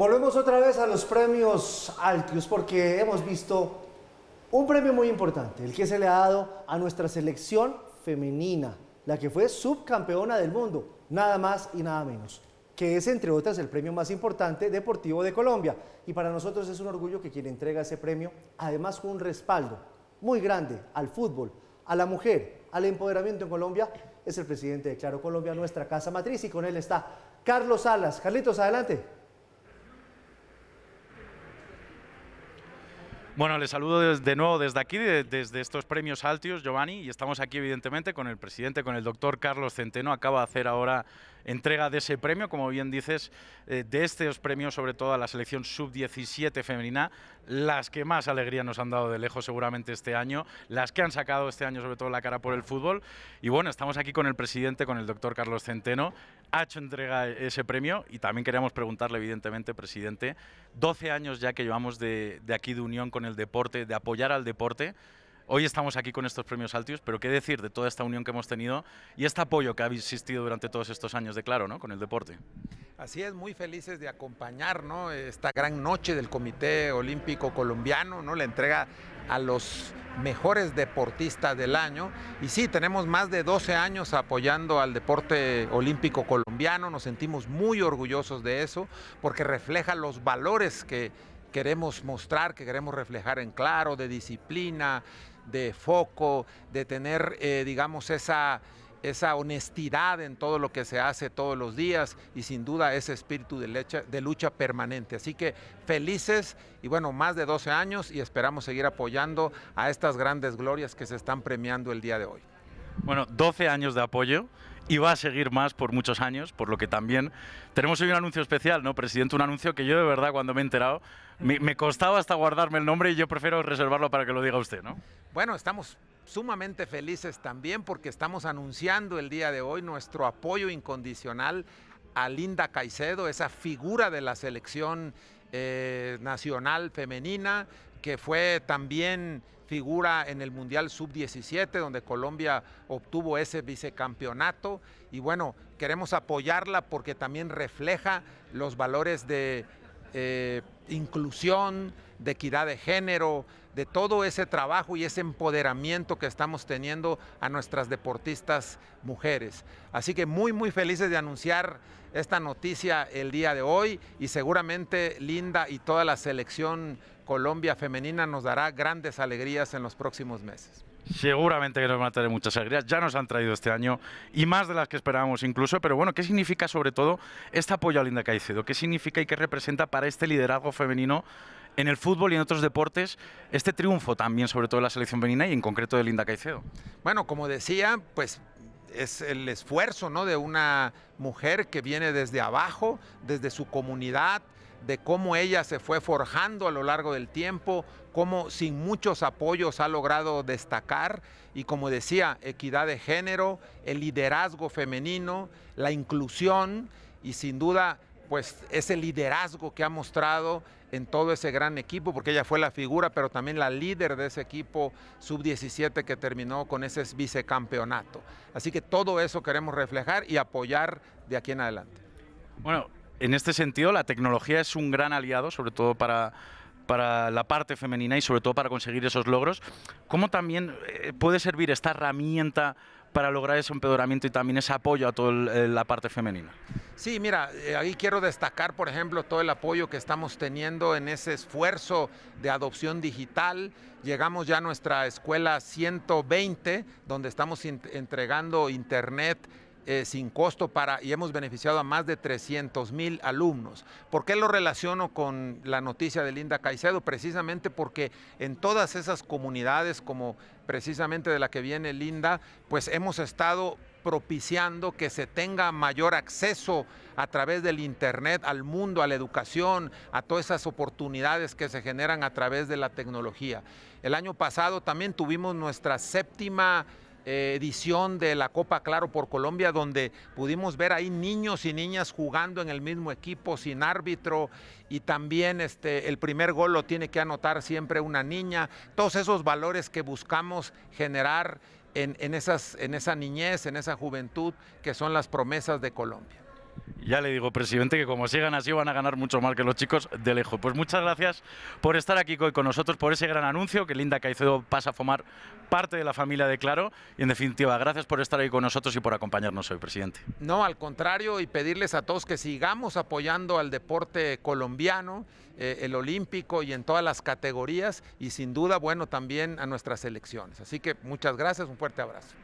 Volvemos otra vez a los premios Altius porque hemos visto un premio muy importante, el que se le ha dado a nuestra selección femenina, la que fue subcampeona del mundo, nada más y nada menos, que es entre otras el premio más importante deportivo de Colombia. Y para nosotros es un orgullo que quien entrega ese premio, además con un respaldo muy grande al fútbol, a la mujer, al empoderamiento en Colombia, es el presidente de Claro Colombia, nuestra casa matriz, y con él está Carlos Salas. Carlitos, adelante. Bueno, les saludo de nuevo desde aquí, desde estos premios Altios, Giovanni, y estamos aquí evidentemente con el presidente, con el doctor Carlos Centeno. Acaba de hacer ahora entrega de ese premio, como bien dices, eh, de estos premios, sobre todo a la selección sub-17 femenina, las que más alegría nos han dado de lejos seguramente este año, las que han sacado este año sobre todo la cara por el fútbol. Y bueno, estamos aquí con el presidente, con el doctor Carlos Centeno, ha hecho entrega ese premio y también queríamos preguntarle, evidentemente, presidente, 12 años ya que llevamos de aquí de unión con el deporte, de apoyar al deporte. Hoy estamos aquí con estos premios Altius, pero qué decir de toda esta unión que hemos tenido y este apoyo que ha existido durante todos estos años de Claro, Con el deporte. Así es, muy felices de acompañar, Esta gran noche del Comité Olímpico Colombiano, ¿no? La entrega a los mejores deportistas del año. Y sí, tenemos más de 12 años apoyando al deporte olímpico colombiano, nos sentimos muy orgullosos de eso, porque refleja los valores que queremos mostrar, que queremos reflejar en claro, de disciplina, de foco, de tener, eh, digamos, esa, honestidad en todo lo que se hace todos los días y sin duda ese espíritu de, de, lucha permanente. Así que felices y bueno, más de 12 años y esperamos seguir apoyando a estas grandes glorias que se están premiando el día de hoy. Bueno, 12 años de apoyo, y va a seguir más por muchos años, por lo que también tenemos hoy un anuncio especial, ¿no, presidente? Un anuncio que yo de verdad cuando me he enterado me, costaba hasta guardarme el nombre y yo prefiero reservarlo para que lo diga usted, ¿no? Bueno, estamos sumamente felices también porque estamos anunciando el día de hoy nuestro apoyo incondicional a Linda Caicedo, esa figura de la selección eh, nacional femenina, que fue también figura en el Mundial Sub-17, donde Colombia obtuvo ese vicecampeonato. Y bueno, queremos apoyarla porque también refleja los valores de eh, inclusión, de equidad de género, de todo ese trabajo y ese empoderamiento que estamos teniendo a nuestras deportistas mujeres. Así que muy, muy felices de anunciar esta noticia el día de hoy y seguramente Linda y toda la selección Colombia femenina nos dará grandes alegrías en los próximos meses. Seguramente que nos van a traer muchas alegrías, ya nos han traído este año y más de las que esperábamos incluso, pero bueno, ¿qué significa sobre todo este apoyo a Linda Caicedo? ¿Qué significa y qué representa para este liderazgo femenino en el fútbol y en otros deportes este triunfo también, sobre todo de la selección femenina y en concreto de Linda Caicedo? Bueno, como decía, pues es el esfuerzo ¿no? de una mujer que viene desde abajo, desde su comunidad, de cómo ella se fue forjando a lo largo del tiempo, cómo sin muchos apoyos ha logrado destacar y como decía, equidad de género, el liderazgo femenino, la inclusión y sin duda pues ese liderazgo que ha mostrado en todo ese gran equipo, porque ella fue la figura, pero también la líder de ese equipo sub-17 que terminó con ese vicecampeonato. Así que todo eso queremos reflejar y apoyar de aquí en adelante. Bueno, en este sentido la tecnología es un gran aliado, sobre todo para, para la parte femenina y sobre todo para conseguir esos logros. ¿Cómo también eh, puede servir esta herramienta para lograr ese empeoramiento y también ese apoyo a toda la parte femenina. Sí, mira, eh, ahí quiero destacar, por ejemplo, todo el apoyo que estamos teniendo en ese esfuerzo de adopción digital. Llegamos ya a nuestra escuela 120, donde estamos entregando internet eh, sin costo para, y hemos beneficiado a más de 300 mil alumnos. ¿Por qué lo relaciono con la noticia de Linda Caicedo? Precisamente porque en todas esas comunidades, como precisamente de la que viene Linda, pues hemos estado propiciando que se tenga mayor acceso a través del Internet al mundo, a la educación, a todas esas oportunidades que se generan a través de la tecnología. El año pasado también tuvimos nuestra séptima edición de la Copa Claro por Colombia, donde pudimos ver ahí niños y niñas jugando en el mismo equipo, sin árbitro, y también este, el primer gol lo tiene que anotar siempre una niña. Todos esos valores que buscamos generar en esas, en esa niñez, en esa juventud, que son las promesas de Colombia. Ya le digo, presidente, que como sigan así van a ganar mucho más que los chicos de lejos. Pues muchas gracias por estar aquí hoy con nosotros, por ese gran anuncio que Linda Caicedo pasa a formar parte de la familia de Claro. Y en definitiva, gracias por estar ahí con nosotros y por acompañarnos hoy, presidente. No, al contrario, y pedirles a todos que sigamos apoyando al deporte colombiano, eh, el olímpico y en todas las categorías, y sin duda, bueno, también a nuestras selecciones. Así que muchas gracias, un fuerte abrazo.